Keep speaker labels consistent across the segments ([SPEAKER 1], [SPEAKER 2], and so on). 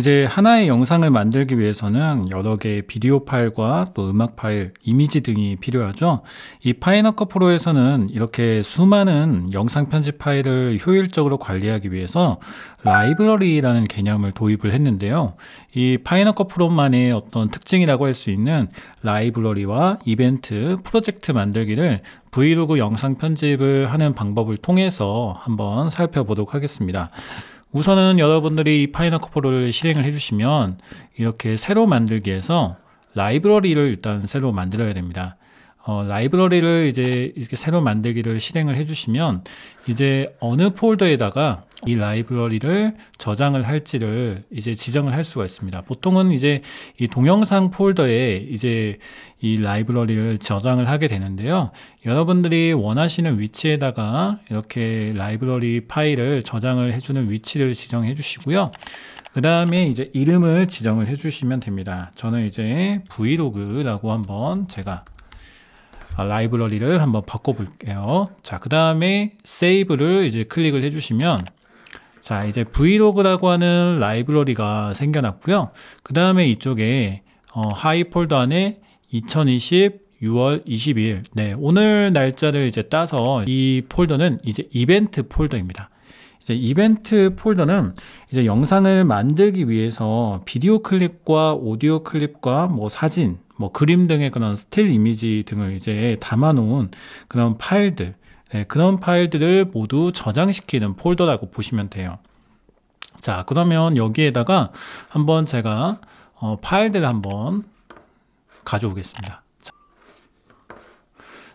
[SPEAKER 1] 이제 하나의 영상을 만들기 위해서는 여러 개의 비디오 파일과 또 음악 파일, 이미지 등이 필요하죠. 이 파이너커 프로에서는 이렇게 수많은 영상 편집 파일을 효율적으로 관리하기 위해서 라이브러리라는 개념을 도입을 했는데요. 이 파이너커 프로만의 어떤 특징이라고 할 수 있는 라이브러리와 이벤트, 프로젝트 만들기를 브이로그 영상 편집을 하는 방법을 통해서 한번 살펴보도록 하겠습니다. 우선은 여러분들이 파이널커플을 실행을 해주시면 이렇게 새로 만들기에서 라이브러리를 일단 새로 만들어야 됩니다. 어, 라이브러리를 이제 이렇게 새로 만들기를 실행을 해주시면 이제 어느 폴더에다가 이 라이브러리를 저장을 할지를 이제 지정을 할 수가 있습니다. 보통은 이제 이 동영상 폴더에 이제 이 라이브러리를 저장을 하게 되는데요. 여러분들이 원하시는 위치에다가 이렇게 라이브러리 파일을 저장을 해주는 위치를 지정해 주시고요. 그 다음에 이제 이름을 지정을 해주시면 됩니다. 저는 이제 브이로그라고 한번 제가 아, 라이브러리를 한번 바꿔볼게요. 자, 그 다음에 세이브를 이제 클릭을 해주시면 자, 이제 브이로그라고 하는 라이브러리가 생겨났고요. 그 다음에 이쪽에 어, 하이 폴더 안에 2020 6월 22일 네 오늘 날짜를 이제 따서 이 폴더는 이제 이벤트 폴더입니다 이제 이벤트 폴더는 이제 영상을 만들기 위해서 비디오 클립과 오디오 클립과 뭐 사진 뭐 그림 등의 그런 스틸 이미지 등을 이제 담아놓은 그런 파일들, 네, 그런 파일들을 모두 저장시키는 폴더라고 보시면 돼요. 자, 그러면 여기에다가 한번 제가 어, 파일들을 한번 가져오겠습니다.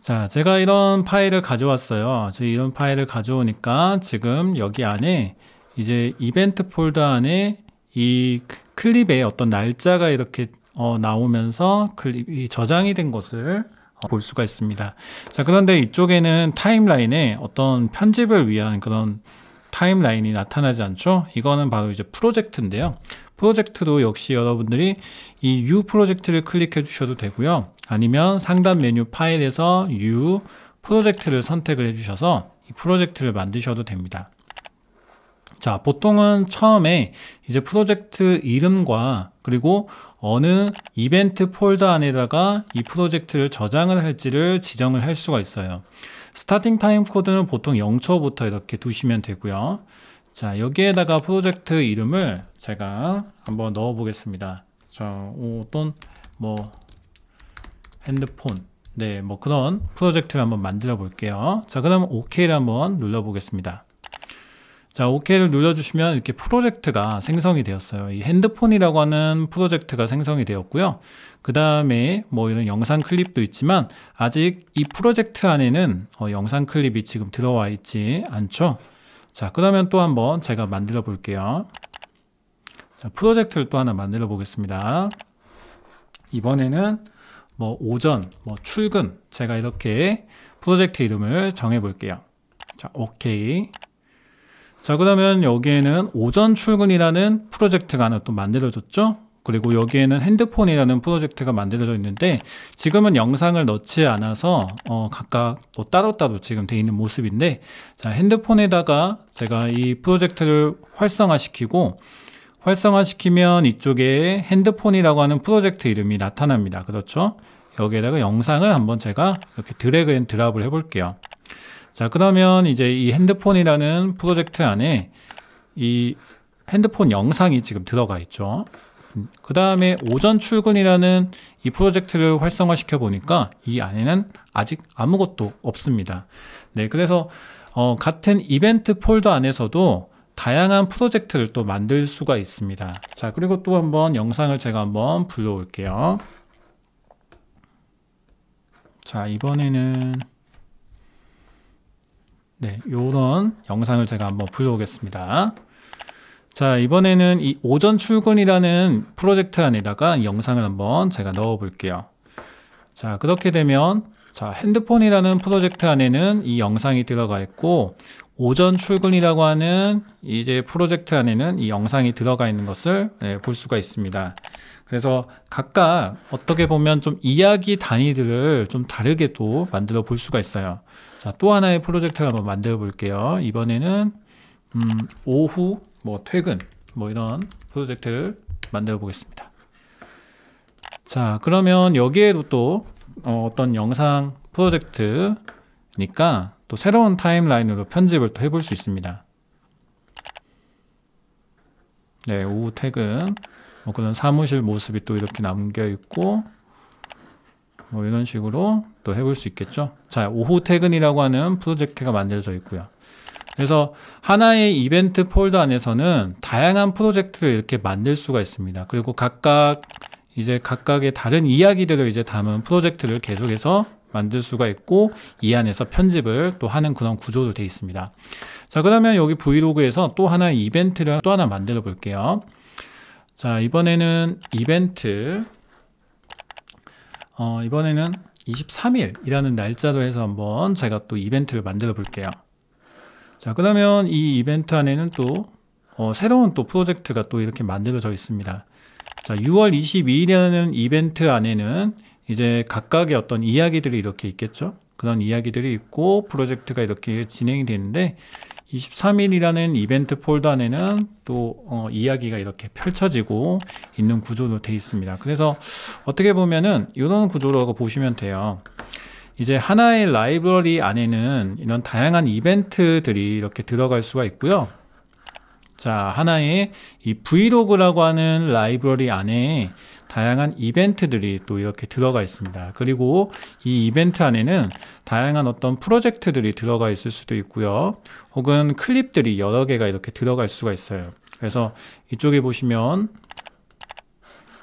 [SPEAKER 1] 자, 제가 이런 파일을 가져왔어요. 저 이런 파일을 가져오니까 지금 여기 안에 이제 이벤트 폴더 안에 이 클립에 어떤 날짜가 이렇게 어, 나오면서 클립이 저장이 된 것을 어, 볼 수가 있습니다. 자, 그런데 이쪽에는 타임라인에 어떤 편집을 위한 그런 타임라인이 나타나지 않죠? 이거는 바로 이제 프로젝트인데요. 프로젝트도 역시 여러분들이 이 U 프로젝트를 클릭해 주셔도 되고요. 아니면 상단 메뉴 파일에서 U 프로젝트를 선택을 해주셔서 이 프로젝트를 만드셔도 됩니다. 자, 보통은 처음에 이제 프로젝트 이름과 그리고 어느 이벤트 폴더 안에다가 이 프로젝트를 저장을 할지를 지정을 할 수가 있어요. 스타팅 타임 코드는 보통 0초부터 이렇게 두시면 되고요. 자 여기에다가 프로젝트 이름을 제가 한번 넣어 보겠습니다. 자 어떤 뭐 핸드폰 네뭐 그런 프로젝트를 한번 만들어 볼게요. 자 그럼 OK를 한번 눌러 보겠습니다. 자, OK를 눌러주시면 이렇게 프로젝트가 생성이 되었어요. 이 핸드폰이라고 하는 프로젝트가 생성이 되었고요. 그 다음에 뭐 이런 영상 클립도 있지만 아직 이 프로젝트 안에는 어, 영상 클립이 지금 들어와 있지 않죠. 자, 그러면 또 한번 제가 만들어 볼게요. 자, 프로젝트를 또 하나 만들어 보겠습니다. 이번에는 뭐 오전, 뭐 출근 제가 이렇게 프로젝트 이름을 정해 볼게요. 자, 오케이. 자, 그러면 여기에는 오전 출근이라는 프로젝트가 하나 또 만들어졌죠? 그리고 여기에는 핸드폰이라는 프로젝트가 만들어져 있는데 지금은 영상을 넣지 않아서 어 각각 또 뭐 따로따로 지금 돼 있는 모습인데 자 핸드폰에다가 제가 이 프로젝트를 활성화시키고 활성화시키면 이쪽에 핸드폰이라고 하는 프로젝트 이름이 나타납니다 그렇죠 여기에다가 영상을 한번 제가 이렇게 드래그 앤 드랍을 해볼게요 자, 그러면 이제 이 핸드폰이라는 프로젝트 안에 이 핸드폰 영상이 지금 들어가 있죠. 그 다음에 오전 출근이라는 이 프로젝트를 활성화시켜 보니까 이 안에는 아직 아무것도 없습니다. 네, 그래서 어, 같은 이벤트 폴더 안에서도 다양한 프로젝트를 또 만들 수가 있습니다. 자, 그리고 또 한번 영상을 제가 한번 불러올게요. 자, 이번에는 네, 요런 영상을 제가 한번 불러오겠습니다. 자, 이번에는 이 오전 출근이라는 프로젝트 안에다가 영상을 한번 제가 넣어 볼게요. 자, 그렇게 되면 자, 핸드폰이라는 프로젝트 안에는 이 영상이 들어가 있고 오전 출근이라고 하는 이제 프로젝트 안에는 이 영상이 들어가 있는 것을 예, 볼 수가 있습니다. 그래서 각각 어떻게 보면 좀 이야기 단위들을 좀 다르게 또 만들어 볼 수가 있어요. 자, 또 하나의 프로젝트를 한번 만들어 볼게요. 이번에는 음, 오후 뭐 퇴근 뭐 이런 프로젝트를 만들어 보겠습니다. 자, 그러면 여기에도 또 어, 떤 영상 프로젝트니까 또 새로운 타임라인으로 편집을 또 해 볼 수 있습니다. 네, 오후 퇴근 뭐 그런 사무실 모습이 또 이렇게 남겨 있고 뭐 이런 식으로 또 해볼 수 있겠죠. 자, 오후 퇴근이라고 하는 프로젝트가 만들어져 있고요. 그래서 하나의 이벤트 폴더 안에서는 다양한 프로젝트를 이렇게 만들 수가 있습니다. 그리고 각각 이제 각각의 다른 이야기들을 이제 담은 프로젝트를 계속해서 만들 수가 있고 이 안에서 편집을 또 하는 그런 구조로 되어 있습니다. 자 그러면 여기 브이로그에서 또 하나의 이벤트를 또 하나 만들어 볼게요. 자 이번에는 이벤트 어, 이번에는 23일이라는 날짜로 해서 한번 제가 또 이벤트를 만들어 볼게요 자 그러면 이 이벤트 안에는 또 어, 새로운 또 프로젝트가 또 이렇게 만들어져 있습니다 자 6월 22일이라는 이벤트 안에는 이제 각각의 어떤 이야기들이 이렇게 있겠죠 그런 이야기들이 있고 프로젝트가 이렇게 진행이 되는데 23일이라는 이벤트 폴더 안에는 또 어, 이야기가 이렇게 펼쳐지고 있는 구조로 되어 있습니다. 그래서 어떻게 보면은 이런 구조라고 보시면 돼요. 이제 하나의 라이브러리 안에는 이런 다양한 이벤트들이 이렇게 들어갈 수가 있고요. 자, 하나의 이 브이로그라고 하는 라이브러리 안에 다양한 이벤트들이 또 이렇게 들어가 있습니다. 그리고 이 이벤트 안에는 다양한 어떤 프로젝트들이 들어가 있을 수도 있고요. 혹은 클립들이 여러 개가 이렇게 들어갈 수가 있어요. 그래서 이쪽에 보시면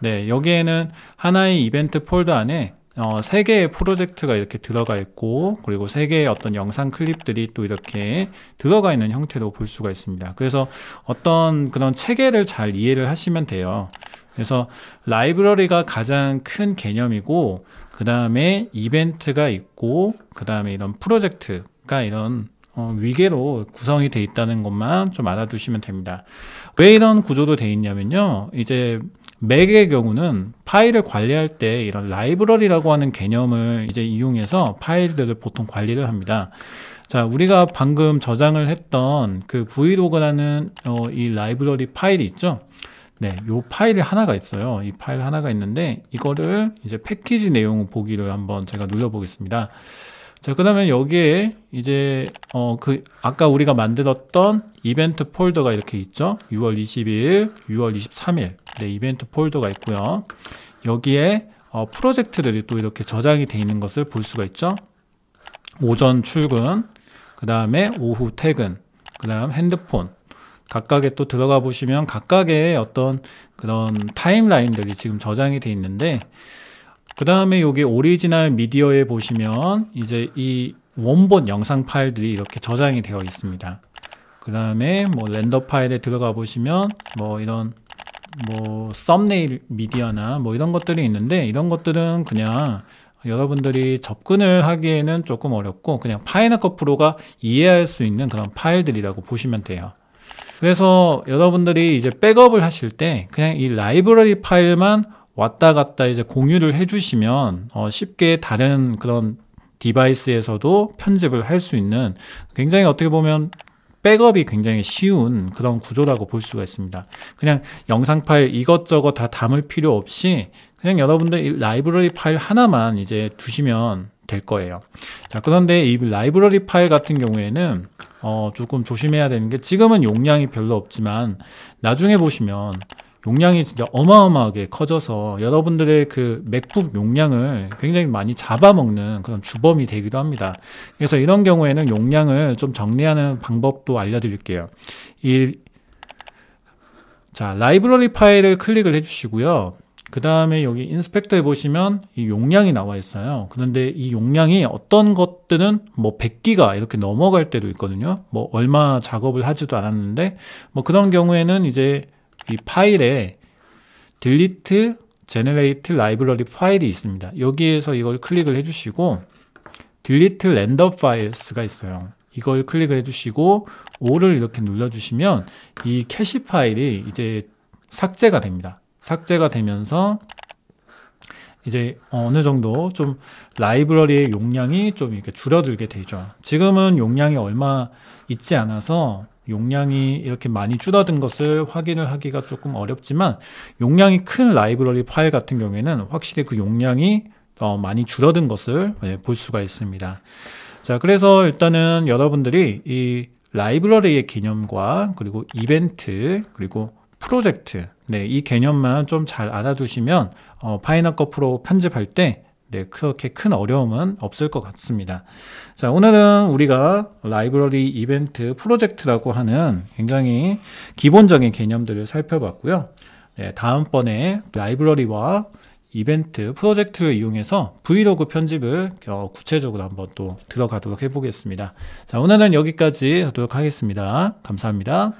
[SPEAKER 1] 네, 여기에는 하나의 이벤트 폴더 안에 어, 3개의 프로젝트가 이렇게 들어가 있고 그리고 3개의 어떤 영상 클립들이 또 이렇게 들어가 있는 형태로 볼 수가 있습니다 그래서 어떤 그런 체계를 잘 이해를 하시면 돼요 그래서 라이브러리가 가장 큰 개념이고 그 다음에 이벤트가 있고 그 다음에 이런 프로젝트가 이런 어, 위계로 구성이 돼 있다는 것만 좀 알아두시면 됩니다. 왜 이런 구조로돼 있냐면요. 이제 맥의 경우는 파일을 관리할 때 이런 라이브러리라고 하는 개념을 이제 이용해서 파일들을 보통 관리를 합니다. 자, 우리가 방금 저장을 했던 그 브이로그라는 어, 이 라이브러리 파일이 있죠. 네, 요 파일이 하나가 있어요. 이 파일 하나가 있는데 이거를 이제 패키지 내용 보기를 한번 제가 눌러보겠습니다. 자, 그다음에 여기에 이제 어 그 아까 우리가 만들었던 이벤트 폴더가 이렇게 있죠. 6월 2 2일 6월 23일, 네 이벤트 폴더가 있고요. 여기에 어, 프로젝트들이 또 이렇게 저장이 돼 있는 것을 볼 수가 있죠. 오전 출근, 그 다음에 오후 퇴근, 그 다음 핸드폰, 각각에 또 들어가 보시면 각각의 어떤 그런 타임라인들이 지금 저장이 돼 있는데 그 다음에 여기 오리지널 미디어에 보시면 이제 이 원본 영상 파일들이 이렇게 저장이 되어 있습니다 그 다음에 뭐 렌더 파일에 들어가 보시면 뭐 이런 뭐 썸네일 미디어나 뭐 이런 것들이 있는데 이런 것들은 그냥 여러분들이 접근을 하기에는 조금 어렵고 그냥 파이널컷 프로가 이해할 수 있는 그런 파일들이라고 보시면 돼요 그래서 여러분들이 이제 백업을 하실 때 그냥 이 라이브러리 파일만 왔다 갔다 이제 공유를 해주시면 어 쉽게 다른 그런 디바이스에서도 편집을 할 수 있는 굉장히 어떻게 보면 백업이 굉장히 쉬운 그런 구조라고 볼 수가 있습니다. 그냥 영상 파일 이것저것 다 담을 필요 없이 그냥 여러분들 라이브러리 파일 하나만 이제 두시면 될 거예요. 자, 그런데 이 라이브러리 파일 같은 경우에는 어, 조금 조심해야 되는 게 지금은 용량이 별로 없지만 나중에 보시면 용량이 진짜 어마어마하게 커져서 여러분들의 그 맥북 용량을 굉장히 많이 잡아먹는 그런 주범이 되기도 합니다. 그래서 이런 경우에는 용량을 좀 정리하는 방법도 알려드릴게요. 이, 자, 라이브러리 파일을 클릭을 해주시고요. 그 다음에 여기 인스펙터 에보시면이 용량이 나와 있어요. 그런데 이 용량이 어떤 것들은 뭐 100기가 이렇게 넘어갈 때도 있거든요. 뭐 얼마 작업을 하지도 않았는데 뭐 그런 경우에는 이제 이 파일에 delete generate library 파일이 있습니다. 여기에서 이걸 클릭을 해주시고 delete render files가 있어요. 이걸 클릭을 해주시고 O를 이렇게 눌러주시면 이 캐시 파일이 이제 삭제가 됩니다. 삭제가 되면서 이제 어느 정도 좀 라이브러리의 용량이 좀 이렇게 줄어들게 되죠. 지금은 용량이 얼마 있지 않아서 용량이 이렇게 많이 줄어든 것을 확인을 하기가 조금 어렵지만 용량이 큰 라이브러리 파일 같은 경우에는 확실히 그 용량이 어 많이 줄어든 것을 예, 볼 수가 있습니다. 자, 그래서 일단은 여러분들이 이 라이브러리의 개념과 그리고 이벤트 그리고 프로젝트 네, 이 개념만 좀 잘 알아두시면 어, 파인아커 프로 편집할 때 네, 그렇게 큰 어려움은 없을 것 같습니다. 자, 오늘은 우리가 라이브러리 이벤트 프로젝트라고 하는 굉장히 기본적인 개념들을 살펴봤고요. 네, 다음번에 라이브러리와 이벤트 프로젝트를 이용해서 브이로그 편집을 어, 구체적으로 한번 또 들어가도록 해보겠습니다. 자, 오늘은 여기까지 하도록 하겠습니다. 감사합니다.